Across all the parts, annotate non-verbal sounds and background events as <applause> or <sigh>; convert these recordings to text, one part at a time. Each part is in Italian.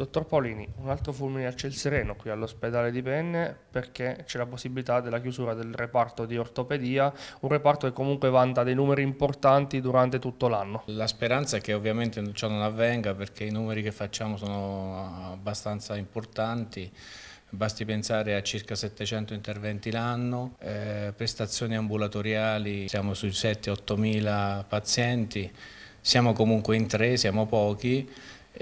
Dottor Paolini, un altro fulmine a ciel sereno qui all'ospedale di Penne perché c'è la possibilità della chiusura del reparto di ortopedia, un reparto che comunque vanta dei numeri importanti durante tutto l'anno. La speranza è che ovviamente ciò non avvenga perché i numeri che facciamo sono abbastanza importanti, basti pensare a circa 700 interventi l'anno, eh, prestazioni ambulatoriali, siamo sui 7-8 mila pazienti, siamo comunque in tre, siamo pochi,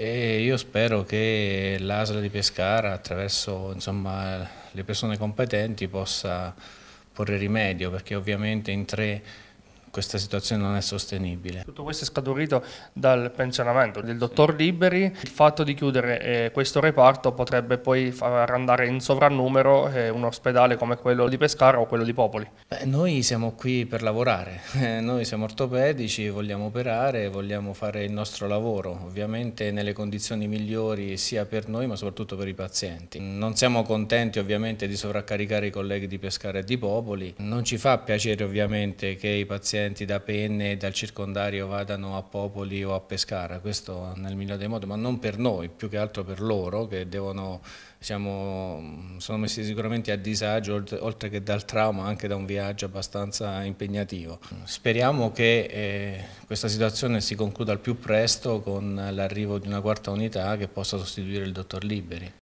e io spero che l'ASL di Pescara, attraverso insomma, le persone competenti, possa porre rimedio, perché ovviamente in tre questa situazione non è sostenibile. Tutto questo è scaturito dal pensionamento del dottor Liberi, il fatto di chiudere eh, questo reparto potrebbe poi far andare in sovrannumero eh, un ospedale come quello di Pescara o quello di Popoli. Beh, noi siamo qui per lavorare, <laughs> eh, noi siamo ortopedici, vogliamo operare, vogliamo fare il nostro lavoro, ovviamente nelle condizioni migliori sia per noi ma soprattutto per i pazienti. Non siamo contenti ovviamente di sovraccaricare i colleghi di Pescara e di Popoli, non ci fa piacere ovviamente che i pazienti pazienti da Penne e dal circondario vadano a Popoli o a Pescara, questo nel migliore dei modi, ma non per noi, più che altro per loro che devono, siamo, sono messi sicuramente a disagio oltre che dal trauma anche da un viaggio abbastanza impegnativo. Speriamo che eh, questa situazione si concluda al più presto con l'arrivo di una quarta unità che possa sostituire il dottor Liberi.